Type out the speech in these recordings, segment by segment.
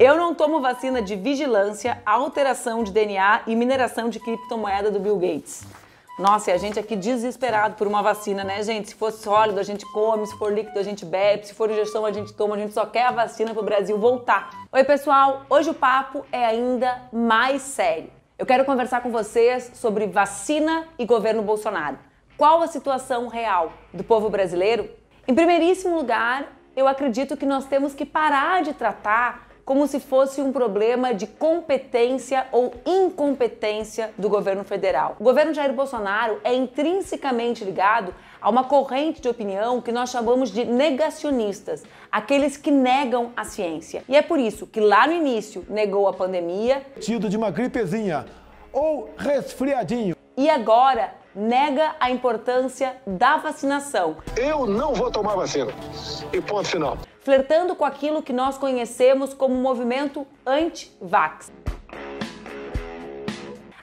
Eu não tomo vacina de vigilância, alteração de DNA e mineração de criptomoeda do Bill Gates. Nossa, e a gente aqui desesperado por uma vacina, né, gente? Se for sólido, a gente come, se for líquido, a gente bebe, se for injeção, a gente toma, a gente só quer a vacina para o Brasil voltar. Oi, pessoal! Hoje o papo é ainda mais sério. Eu quero conversar com vocês sobre vacina e governo Bolsonaro. Qual a situação real do povo brasileiro? Em primeiríssimo lugar, eu acredito que nós temos que parar de tratar como se fosse um problema de competência ou incompetência do governo federal. O governo Jair Bolsonaro é intrinsecamente ligado a uma corrente de opinião que nós chamamos de negacionistas, aqueles que negam a ciência. E é por isso que lá no início negou a pandemia, tido de uma gripezinha ou resfriadinho. E agora nega a importância da vacinação. Eu não vou tomar vacina. E ponto final. Flertando com aquilo que nós conhecemos como movimento anti-vax.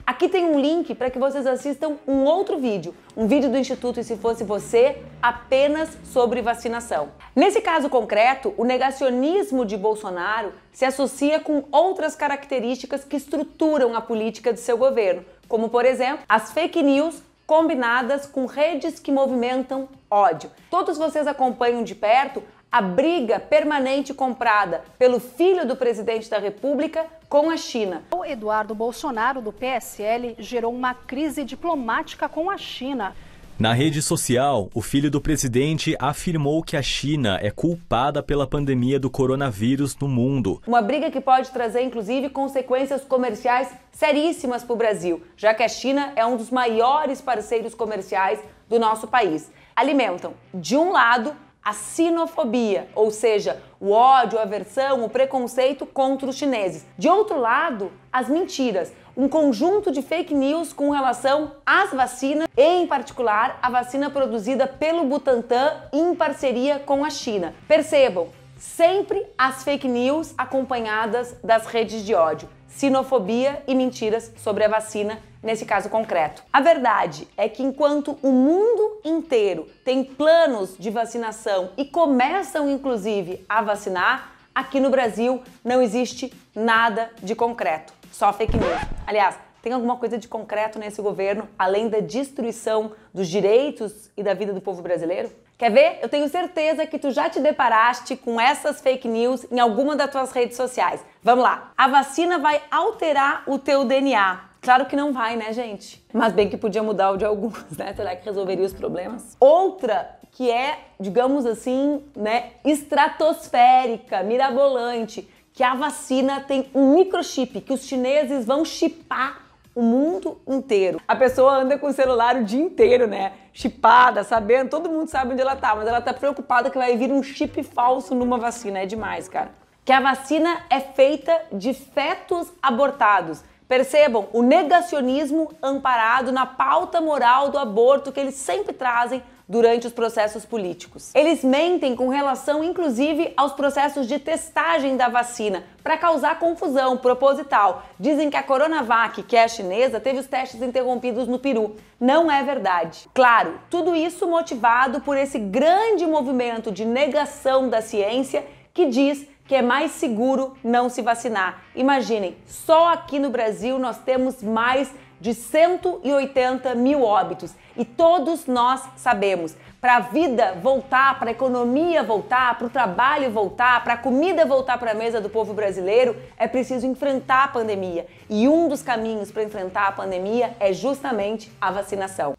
Aqui tem um link para que vocês assistam um outro vídeo, um vídeo do Instituto E Se Fosse Você, apenas sobre vacinação. Nesse caso concreto, o negacionismo de Bolsonaro se associa com outras características que estruturam a política de seu governo, como por exemplo as fake news combinadas com redes que movimentam ódio. Todos vocês acompanham de perto a briga permanente comprada pelo filho do presidente da República com a China. O Eduardo Bolsonaro, do PSL, gerou uma crise diplomática com a China. Na rede social, o filho do presidente afirmou que a China é culpada pela pandemia do coronavírus no mundo. Uma briga que pode trazer, inclusive, consequências comerciais seríssimas para o Brasil, já que a China é um dos maiores parceiros comerciais do nosso país. Alimentam, de um lado, a sinofobia, ou seja, o ódio, a aversão, o preconceito contra os chineses. De outro lado, as mentiras um conjunto de fake news com relação às vacinas, em particular a vacina produzida pelo Butantan em parceria com a China. Percebam, sempre as fake news acompanhadas das redes de ódio, sinofobia e mentiras sobre a vacina nesse caso concreto. A verdade é que enquanto o mundo inteiro tem planos de vacinação e começam inclusive a vacinar, aqui no Brasil não existe nada de concreto só fake news. Aliás, tem alguma coisa de concreto nesse governo além da destruição dos direitos e da vida do povo brasileiro? Quer ver? Eu tenho certeza que tu já te deparaste com essas fake news em alguma das tuas redes sociais. Vamos lá. A vacina vai alterar o teu DNA. Claro que não vai, né, gente? Mas bem que podia mudar o de alguns, né? Será que resolveria os problemas? Outra que é, digamos assim, né, estratosférica, mirabolante, que a vacina tem um microchip, que os chineses vão chipar o mundo inteiro. A pessoa anda com o celular o dia inteiro, né? Chipada, sabendo, todo mundo sabe onde ela tá, mas ela tá preocupada que vai vir um chip falso numa vacina. É demais, cara. Que a vacina é feita de fetos abortados. Percebam o negacionismo amparado na pauta moral do aborto que eles sempre trazem durante os processos políticos. Eles mentem com relação, inclusive, aos processos de testagem da vacina para causar confusão proposital. Dizem que a Coronavac, que é chinesa, teve os testes interrompidos no Peru. Não é verdade. Claro, tudo isso motivado por esse grande movimento de negação da ciência que diz que é mais seguro não se vacinar. Imaginem, só aqui no Brasil nós temos mais de 180 mil óbitos. E todos nós sabemos, para a vida voltar, para a economia voltar, para o trabalho voltar, para a comida voltar para a mesa do povo brasileiro, é preciso enfrentar a pandemia. E um dos caminhos para enfrentar a pandemia é justamente a vacinação.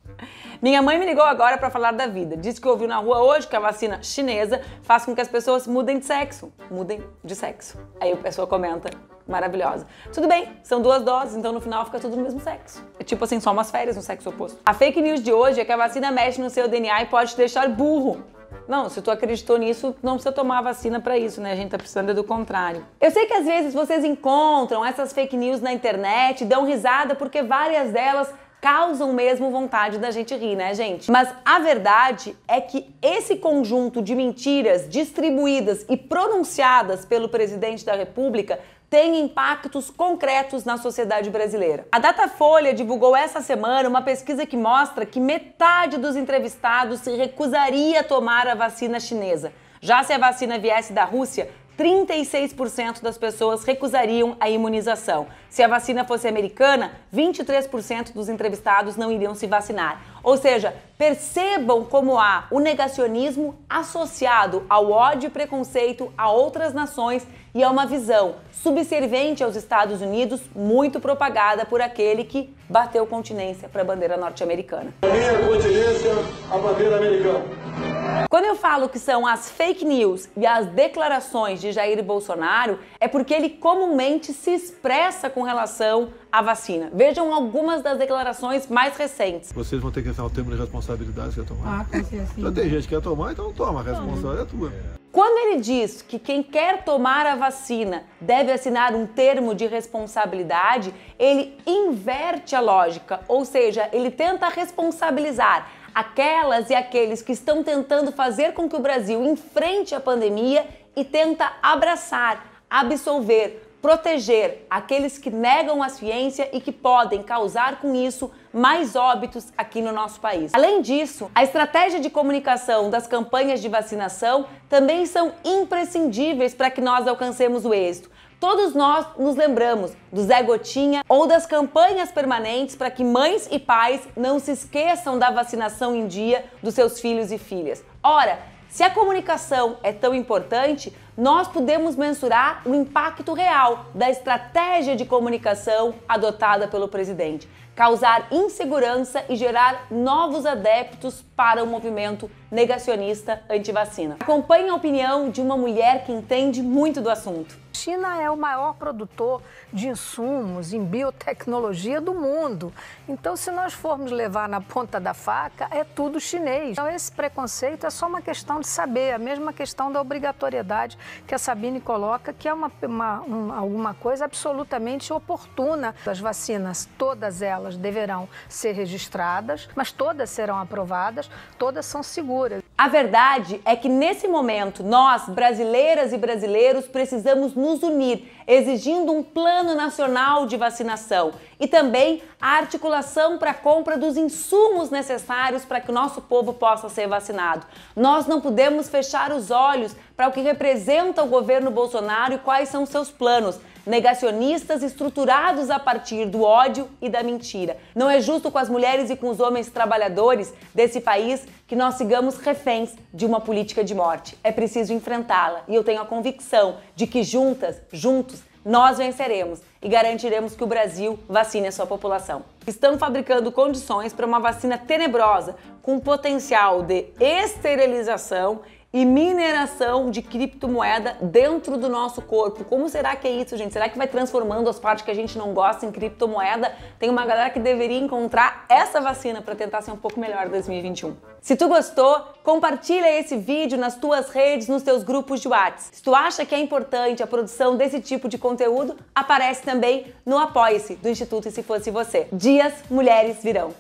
Minha mãe me ligou agora para falar da vida. Disse que ouviu na rua hoje que a vacina chinesa faz com que as pessoas mudem de sexo. Mudem de sexo. Aí a pessoa comenta, maravilhosa. Tudo bem, são duas doses, então no final fica tudo do mesmo sexo. É tipo assim, só umas férias no sexo oposto. A fake news de hoje é que a vacina mexe no seu DNA e pode te deixar burro. Não, se tu acreditou nisso, não precisa tomar vacina para isso, né? A gente tá precisando é do contrário. Eu sei que às vezes vocês encontram essas fake news na internet, dão risada porque várias delas causam mesmo vontade da gente rir, né, gente? Mas a verdade é que esse conjunto de mentiras distribuídas e pronunciadas pelo presidente da República tem impactos concretos na sociedade brasileira. A Datafolha divulgou essa semana uma pesquisa que mostra que metade dos entrevistados se recusaria a tomar a vacina chinesa. Já se a vacina viesse da Rússia, 36% das pessoas recusariam a imunização. Se a vacina fosse americana, 23% dos entrevistados não iriam se vacinar. Ou seja, percebam como há o negacionismo associado ao ódio e preconceito a outras nações e a uma visão subserviente aos Estados Unidos, muito propagada por aquele que bateu continência para a bandeira norte-americana. Minha continência à bandeira americana. Quando eu falo que são as fake news e as declarações de Jair Bolsonaro, é porque ele comumente se expressa com relação à vacina. Vejam algumas das declarações mais recentes. Vocês vão ter que entrar o termo de responsabilidade que eu tomar. Ah, com certeza. Então tem gente que quer tomar, então toma, a responsabilidade é tua. Quando ele diz que quem quer tomar a vacina deve assinar um termo de responsabilidade, ele inverte a lógica, ou seja, ele tenta responsabilizar aquelas e aqueles que estão tentando fazer com que o Brasil enfrente a pandemia e tenta abraçar, absolver, proteger aqueles que negam a ciência e que podem causar com isso mais óbitos aqui no nosso país. Além disso, a estratégia de comunicação das campanhas de vacinação também são imprescindíveis para que nós alcancemos o êxito. Todos nós nos lembramos do Zé Gotinha ou das campanhas permanentes para que mães e pais não se esqueçam da vacinação em dia dos seus filhos e filhas. Ora, se a comunicação é tão importante, nós podemos mensurar o impacto real da estratégia de comunicação adotada pelo presidente, causar insegurança e gerar novos adeptos para o movimento negacionista anti-vacina. Acompanhe a opinião de uma mulher que entende muito do assunto. China é o maior produtor de insumos em biotecnologia do mundo. Então, se nós formos levar na ponta da faca, é tudo chinês. Então, esse preconceito é só uma questão de saber, a mesma questão da obrigatoriedade que a Sabine coloca, que é uma, uma, uma alguma coisa absolutamente oportuna. As vacinas, todas elas deverão ser registradas, mas todas serão aprovadas, todas são seguras. A verdade é que nesse momento nós, brasileiras e brasileiros, precisamos nos unir, exigindo um plano nacional de vacinação e também a articulação para a compra dos insumos necessários para que o nosso povo possa ser vacinado. Nós não podemos fechar os olhos para o que representa o governo Bolsonaro e quais são seus planos negacionistas estruturados a partir do ódio e da mentira. Não é justo com as mulheres e com os homens trabalhadores desse país que nós sigamos reféns de uma política de morte. É preciso enfrentá-la e eu tenho a convicção de que juntas, juntos, nós venceremos e garantiremos que o Brasil vacine a sua população. Estão fabricando condições para uma vacina tenebrosa com potencial de esterilização e mineração de criptomoeda dentro do nosso corpo. Como será que é isso, gente? Será que vai transformando as partes que a gente não gosta em criptomoeda? Tem uma galera que deveria encontrar essa vacina para tentar ser um pouco melhor em 2021. Se tu gostou, compartilha esse vídeo nas tuas redes, nos teus grupos de WhatsApp. Se tu acha que é importante a produção desse tipo de conteúdo, aparece também no Apoia-se do Instituto E Se Fosse Você. Dias Mulheres Virão.